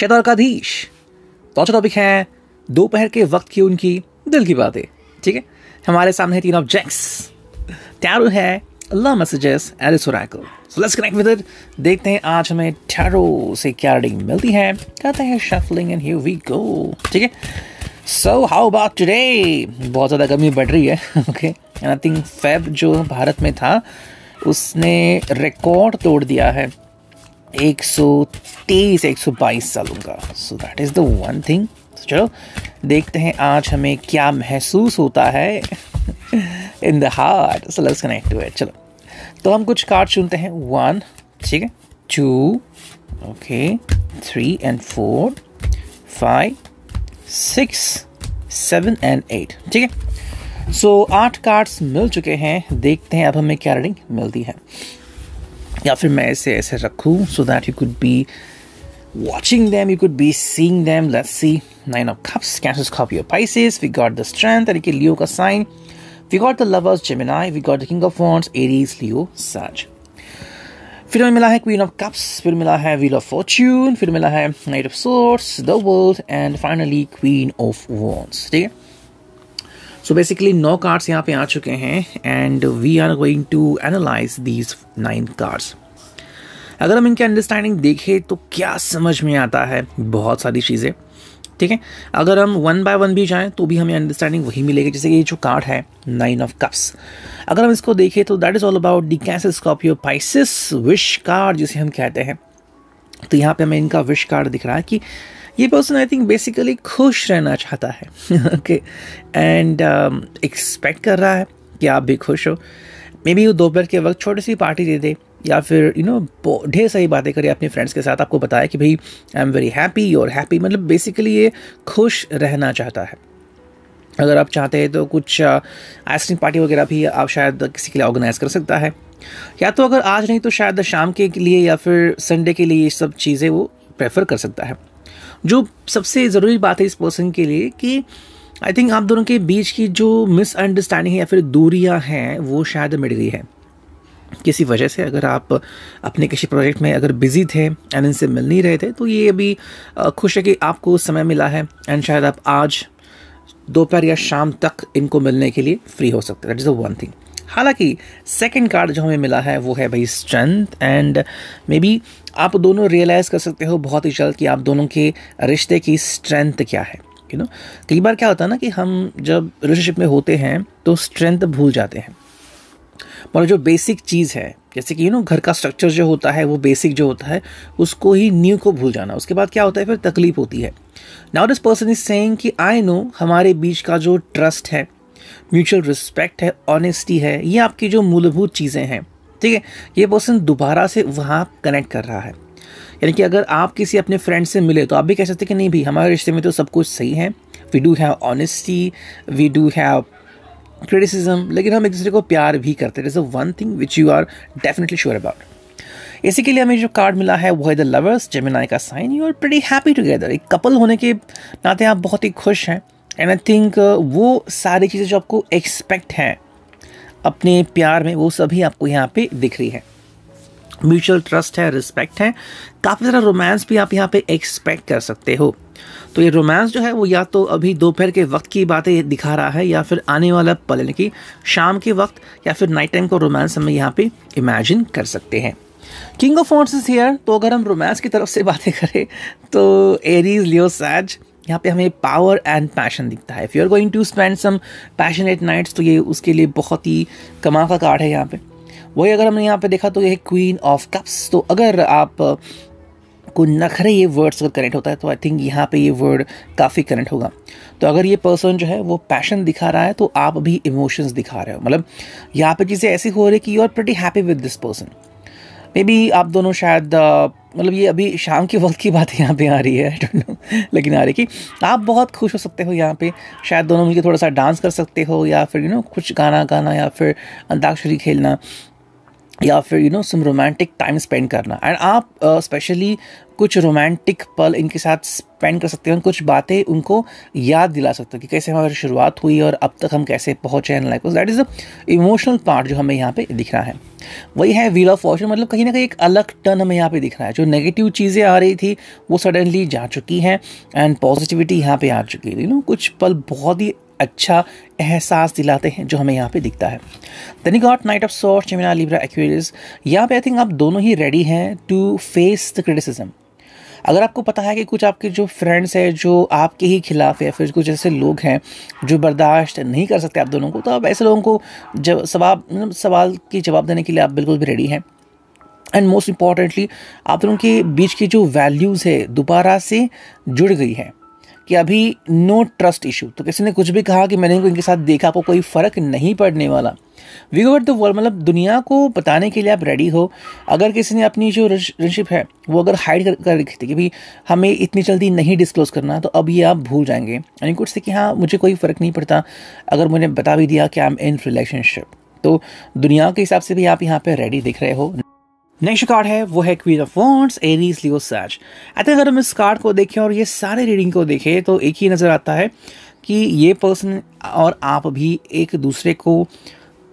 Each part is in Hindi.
चतरकाधीश तो अच्छा टॉपिक है दोपहर के वक्त की उनकी दिल की बातें ठीक है हमारे सामने तीन ऑब्जेक्ट्स टैरो है अल्लाह messages Alice oracle so let's connect with it देखते हैं आज हमें टैरो से क्या रीडिंग मिलती है कहते हैं shuffling and here we go ठीक है सो हाउ अबाउट टुडे बहुत ज़्यादा गर्मी बढ़ रही है okay and I think Feb जो भारत में था उसने रिकॉर्ड तोड़ दिया है एक सौ तेईस एक सौ बाईस सालों का so that is the one thing चलो देखते हैं आज हमें क्या महसूस होता है in the heart so let's connect to it चलो तो हम कुछ कार्ड चुनते हैं वन ठीक है two okay three and four five six seven and eight ठीक है सो आठ कार्ड्स मिल चुके हैं देखते हैं अब हमें क्या रीडिंग मिलती है या फिर मैं ऐसे ऐसे रखूँ so that you could be watching them, you could be seeing them. Let's see. Nine of Cups, Cancer's copy of Pisces. We got the Strength, and Leo ka sign. We got the Lovers, Gemini. We got the King of Wands, Aries, Leo, Sag. फिर हमें मिला है क्वीन ऑफ कप्स फिर मिला है व्हील ऑफ फॉर्च्यून फिर मिला है knight of swords the world and finally queen of ठीक है सो बेसिकली नौ कार्ड्स यहाँ पे आ चुके हैं and we are going to analyse these nine cards अगर हम इनके अंडरस्टैंडिंग देखें तो क्या समझ में आता है बहुत सारी चीज़ें ठीक है अगर हम वन बाय वन भी जाएं तो भी हमें अंडरस्टैंडिंग वही मिलेगी जैसे ये जो कार्ड है नाइन ऑफ कप्स अगर हम इसको देखें तो that is all about the Cancer Scorpio Pisces wish card जिसे हम कहते हैं तो यहाँ पे हमें इनका विश कार्ड दिख रहा है कि ये पर्सन आई थिंक बेसिकली खुश रहना चाहता है ओके एंड एक्सपेक्ट कर रहा है कि आप भी खुश हो मे बी वो दोपहर के वक्त छोटी सी पार्टी दे दे या फिर यू नो ढेर सारी बातें करें अपने फ्रेंड्स के साथ आपको बताया कि भाई आई एम वेरी हैप्पी और हैप्पी मतलब बेसिकली ये खुश रहना चाहता है अगर आप चाहते हैं तो कुछ आइसक्रीम uh, पार्टी वगैरह भी आप शायद किसी के लिए ऑर्गेनाइज कर सकता है या तो अगर आज नहीं तो शायद शाम के लिए या फिर संडे के लिए ये सब चीज़ें वो प्रेफर कर सकता है जो सबसे ज़रूरी बात है इस पर्सन के लिए कि आई थिंक आप दोनों के बीच की जो मिसअंडरस्टैंडिंग है या फिर दूरियां हैं वो शायद मिट गई है किसी वजह से अगर आप अपने किसी प्रोजेक्ट में अगर बिज़ी थे एंड इनसे मिल नहीं रहे थे तो ये अभी खुश है कि आपको समय मिला है एंड शायद आप आज दोपहर या शाम तक इनको मिलने के लिए फ्री हो सकते that is a one thing हालांकि सेकंड कार्ड जो हमें मिला है वो है भाई स्ट्रेंथ एंड मे बी आप दोनों रियलाइज़ कर सकते हो बहुत ही जल्द कि आप दोनों के रिश्ते की स्ट्रेंथ क्या है यू नो कई बार क्या होता है ना कि हम जब रिलेशनशिप में होते हैं तो स्ट्रेंथ भूल जाते हैं पर जो बेसिक चीज़ है जैसे कि यू नो घर का स्ट्रक्चर जो होता है वो बेसिक जो होता है उसको ही न्यू को भूल जाना उसके बाद क्या होता है फिर तकलीफ होती है now this person is saying कि आई नो हमारे बीच का जो ट्रस्ट है म्यूचुअल रिस्पेक्ट है ऑनेस्टी है ये आपकी जो मूलभूत चीज़ें हैं ठीक है ये पर्सन दोबारा से वहाँ कनेक्ट कर रहा है यानी कि अगर आप किसी अपने फ्रेंड से मिले तो आप भी कह सकते हैं कि नहीं भाई हमारे रिश्ते में तो सब कुछ सही है we do have honesty we do have criticism लेकिन हम एक दूसरे को प्यार भी करते हैं one thing which you are definitely sure about इसी के लिए हमें जो कार्ड मिला है वो है द लवर्स जेमिनाई का sign you are pretty happy together एक कपल होने के नाते आप बहुत ही खुश हैं एंड आई थिंक वो सारी चीज़ें जो आपको एक्सपेक्ट हैं अपने प्यार में वो सभी आपको यहाँ पे दिख रही है म्यूचुअल ट्रस्ट है रिस्पेक्ट है काफ़ी सारा रोमांस भी आप यहाँ पे एक्सपेक्ट कर सकते हो तो ये रोमांस जो है वो या तो अभी दोपहर के वक्त की बातें दिखा रहा है या फिर आने वाला पल यानी कि शाम के वक्त या फिर नाइट टाइम का रोमांस हमें यहाँ पे इमेजिन कर सकते हैं king of force is here तो अगर हम रोमांस की तरफ से बातें करें तो एरीज लियो सैज यहाँ पे हमें पावर एंड पैशन दिखता है if you are going to spend some passion at nights तो ये उसके लिए बहुत ही कमा का कार्ड है यहाँ पे वही अगर हमने यहाँ पे देखा तो ये है क्वीन ऑफ कप्स तो अगर आप को नखरे ये वर्ड्स अगर कनेक्ट होता है तो आई थिंक यहाँ पे ये वर्ड काफ़ी कनेक्ट होगा तो अगर ये पर्सन जो है वो पैशन दिखा रहा है तो आप भी इमोशंस दिखा रहे हो मतलब यहाँ पे चीज़ें ऐसी हो रही कि you are pretty happy with this person maybe आप दोनों शायद मतलब ये अभी शाम के वक्त की बात यहाँ पे आ रही है आई डोंट नो लेकिन आ रही कि आप बहुत खुश हो सकते हो यहाँ पे शायद दोनों मिलकर थोड़ा सा डांस कर सकते हो या फिर यू नो कुछ गाना गाना या फिर अंताक्षरी खेलना या फिर you know some romantic time spend करना एंड आप स्पेशली uh, कुछ रोमांटिक पल इनके साथ स्पेंड कर सकते हैं कुछ बातें उनको याद दिला सकते हैं कि कैसे हमारी शुरुआत हुई और अब तक हम कैसे पहुंचे हैं life that is a emotional part जो हमें यहाँ पे दिख रहा है वही है व्हील ऑफ फॉर्चून मतलब कहीं ना कहीं एक अलग टर्न हमें यहाँ पे दिख रहा है जो नेगेटिव चीज़ें आ रही थी वो सडनली जा चुकी हैं एंड पॉजिटिविटी यहाँ पे आ चुकी है यू नो कुछ पल बहुत ही अच्छा एहसास दिलाते हैं जो हमें यहाँ पे दिखता है देनी got knight of swords Gemini Libra Aquarius यहाँ पे आई थिंक आप दोनों ही रेडी हैं टू फेस द क्रिटिसिज्म अगर आपको पता है कि कुछ आपके जो फ्रेंड्स हैं जो आपके ही खिलाफ या फिर कुछ ऐसे लोग हैं जो बर्दाश्त नहीं कर सकते आप दोनों को तो आप ऐसे लोगों को जब सवाब सवाल मतलब के जवाब देने के लिए आप बिल्कुल भी रेडी हैं एंड मोस्ट इम्पॉर्टेंटली आप दोनों के बीच की जो वैल्यूज़ है दोबारा से जुड़ गई है कि अभी नो ट्रस्ट इशू तो किसी ने कुछ भी कहा कि मैंने इनके साथ देखा आपको कोई फ़र्क नहीं पड़ने वाला वी गोवर द वर्ल्ड मतलब दुनिया को बताने के लिए आप रेडी हो अगर किसी ने अपनी जो रिलेशनशिप है वो अगर हाइड कर कर रखी थी कि भाई हमें इतनी जल्दी नहीं डिस्क्लोज करना तो अब ये आप भूल जाएंगे यानी कुछ से कि हाँ मुझे कोई फ़र्क नहीं पड़ता अगर मैंने बता भी दिया कि आई एम इन रिलेशनशिप तो दुनिया के हिसाब से भी आप यहाँ पर रेडी दिख रहे हो नेक्स्ट कार्ड है वो है queen of wands Aries Leo search I अगर हम इस कार्ड को देखें और ये सारे रीडिंग को देखें तो एक ही नज़र आता है कि ये पर्सन और आप भी एक दूसरे को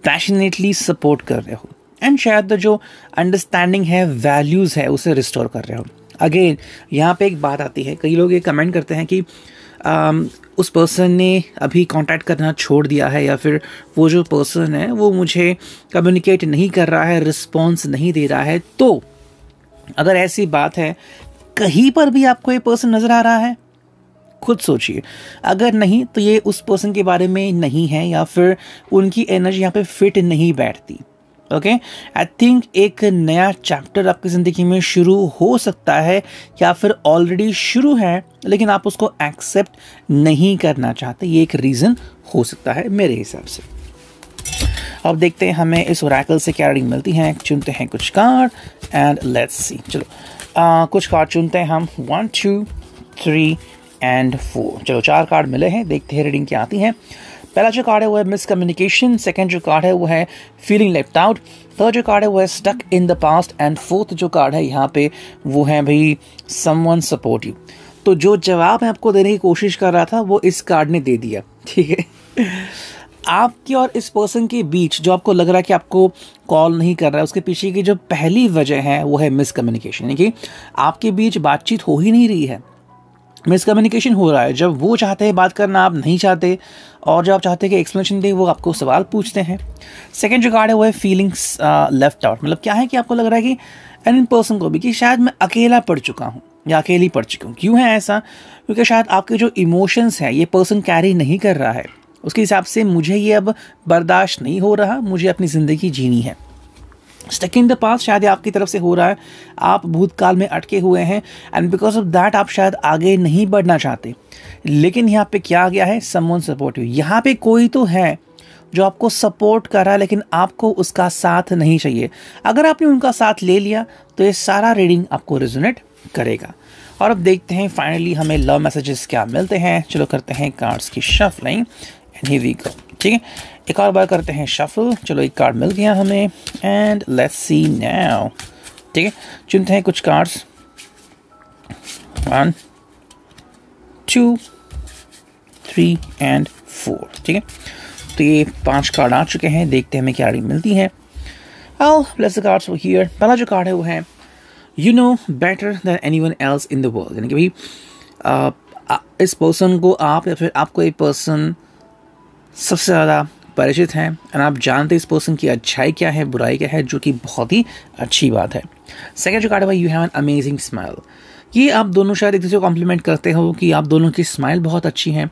पैशनेटली सपोर्ट कर रहे हो एंड शायद जो अंडरस्टैंडिंग है वैल्यूज़ है उसे रिस्टोर कर रहे हो अगेन यहाँ पे एक बात आती है कई लोग ये कमेंट करते हैं कि आम, उस पर्सन ने अभी कांटेक्ट करना छोड़ दिया है या फिर वो जो पर्सन है वो मुझे कम्युनिकेट नहीं कर रहा है रिस्पॉन्स नहीं दे रहा है तो अगर ऐसी बात है कहीं पर भी आपको ये पर्सन नज़र आ रहा है खुद सोचिए अगर नहीं तो ये उस पर्सन के बारे में नहीं है या फिर उनकी एनर्जी यहाँ पे फिट नहीं बैठती ओके आई थिंक एक नया चैप्टर आपकी ज़िंदगी में शुरू हो सकता है या फिर ऑलरेडी शुरू है लेकिन आप उसको एक्सेप्ट नहीं करना चाहते ये एक रीज़न हो सकता है मेरे हिसाब से अब देखते हैं हमें इस ओरैकल से क्या रीडिंग मिलती है चुनते हैं कुछ कार्ड एंड लेट्स सी चलो आ, कुछ कार्ड चुनते हैं हम one two three and four चलो चार कार्ड मिले हैं देखते हैं रीडिंग क्या आती है पहला जो कार्ड है वो है मिसकम्युनिकेशन सेकेंड जो कार्ड है वो है फीलिंग लेफ्ट आउट थर्ड जो कार्ड है वो है stuck in the past and fourth जो कार्ड है यहाँ पे वो है भाई समवन सपोर्ट यू तो जो जवाब मैं आपको देने की कोशिश कर रहा था वो इस कार्ड ने दे दिया ठीक है आपके और इस पर्सन के बीच जो आपको लग रहा है कि आपको कॉल नहीं कर रहा है उसके पीछे की जो पहली वजह है वो है मिसकम्युनिकेशन यानी कि आपके बीच बातचीत हो ही नहीं रही है मिसकम्युनिकेशन हो रहा है जब वो चाहते हैं बात करना आप नहीं चाहते और जब आप चाहते हैं कि एक्सप्लेनेशन दें वो आपको सवाल पूछते हैं सेकेंड जो कार्ड है वो है फीलिंग्स लेफ्ट आउट मतलब क्या है कि आपको लग रहा है कि एन इन पर्सन को भी कि शायद मैं अकेला पढ़ चुका हूँ या अकेली पढ़ चुका हूँ क्यों है ऐसा क्योंकि शायद आपके जो इमोशंस हैं ये पर्सन कैरी नहीं कर रहा है उसके हिसाब से मुझे ये अब बर्दाश्त नहीं हो रहा मुझे अपनी ज़िंदगी जीनी है स्टक इन द पास शायद आपकी तरफ से हो रहा है आप भूतकाल में अटके हुए हैं एंड बिकॉज ऑफ दैट आप शायद आगे नहीं बढ़ना चाहते लेकिन यहाँ पे क्या आ गया है समवन सपोर्ट यू यहाँ पे कोई तो है जो आपको सपोर्ट कर रहा है लेकिन आपको उसका साथ नहीं चाहिए अगर आपने उनका साथ ले लिया तो ये सारा रीडिंग आपको रिजोनेट करेगा और अब देखते हैं फाइनली हमें लव मैसेजेस क्या मिलते हैं चलो करते हैं कार्ड्स की shuffling and here we go ठीक है एक और बार करते हैं शफल चलो एक कार्ड मिल गया हमें एंड लेट्स सी नाउ ठीक है चुनते हैं कुछ cards one two three and four ठीक है तो ये पांच कार्ड आ चुके हैं देखते हैं हमें क्या रिंग मिलती है I'll place पहला जो कार्ड है वो है you know better than anyone else in the world यानी कि भाई आ, इस पर्सन को आप या फिर आपको एक पर्सन सबसे ज़्यादा परिचित हैं और आप जानते हैं इस पर्सन की अच्छाई क्या है बुराई क्या है जो कि बहुत ही अच्छी बात है सेकेंड जो कार्ड है you have an amazing smile ये आप दोनों शायद एक दूसरे को कॉम्प्लीमेंट करते हो कि आप दोनों की स्माइल बहुत अच्छी है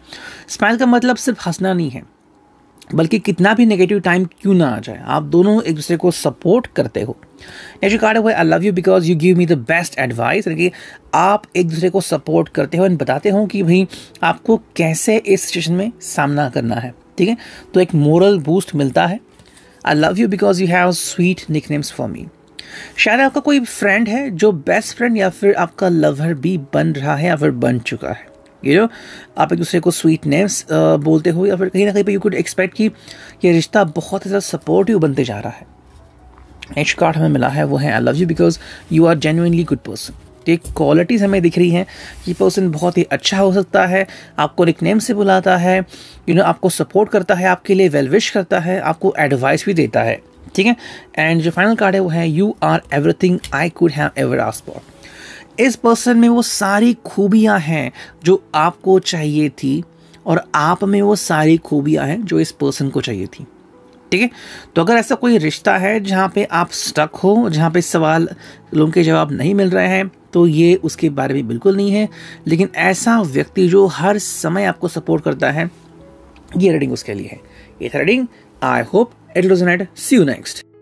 स्माइल का मतलब सिर्फ हंसना नहीं है बल्कि कितना भी नेगेटिव टाइम क्यों ना आ जाए आप दोनों एक दूसरे को सपोर्ट करते हो नेक्स्ट कार्ड है I love you because you give me the best advice यानी कि आप एक दूसरे को सपोर्ट करते हो एंड बताते हो कि भाई आपको कैसे इस सिचुएशन में सामना करना है ठीक है तो एक मोरल बूस्ट मिलता है I love you because you have sweet nicknames for me शायद आपका कोई फ्रेंड है जो बेस्ट फ्रेंड या फिर आपका लवर भी बन रहा है या फिर बन चुका है ये जो आप एक दूसरे को स्वीट नेम्स बोलते हुए या फिर कहीं ना कहीं पर यू कुड एक्सपेक्ट कि ये रिश्ता बहुत ही ज़्यादा सपोर्टिव बनते जा रहा है एच कार्ड हमें मिला है वो है I love you because you are genuinely good person ये क्वालिटीज़ हमें दिख रही हैं कि पर्सन बहुत ही अच्छा हो सकता है आपको एक नेम से बुलाता है यू you नो know, आपको सपोर्ट करता है आपके लिए वेलविश करता है आपको एडवाइस भी देता है ठीक है एंड जो फाइनल कार्ड है वो है you are everything I could have ever ask इस पर्सन में वो सारी खूबियाँ हैं जो आपको चाहिए थी और आप में वो सारी खूबियाँ हैं जो इस पर्सन को चाहिए थी ठीक है तो अगर ऐसा कोई रिश्ता है जहाँ पे आप स्टक हो जहाँ पे सवाल लोगों के जवाब नहीं मिल रहे हैं तो ये उसके बारे में बिल्कुल नहीं है लेकिन ऐसा व्यक्ति जो हर समय आपको सपोर्ट करता है ये रेडिंग उसके लिए है ये reading I hope it was neat see you next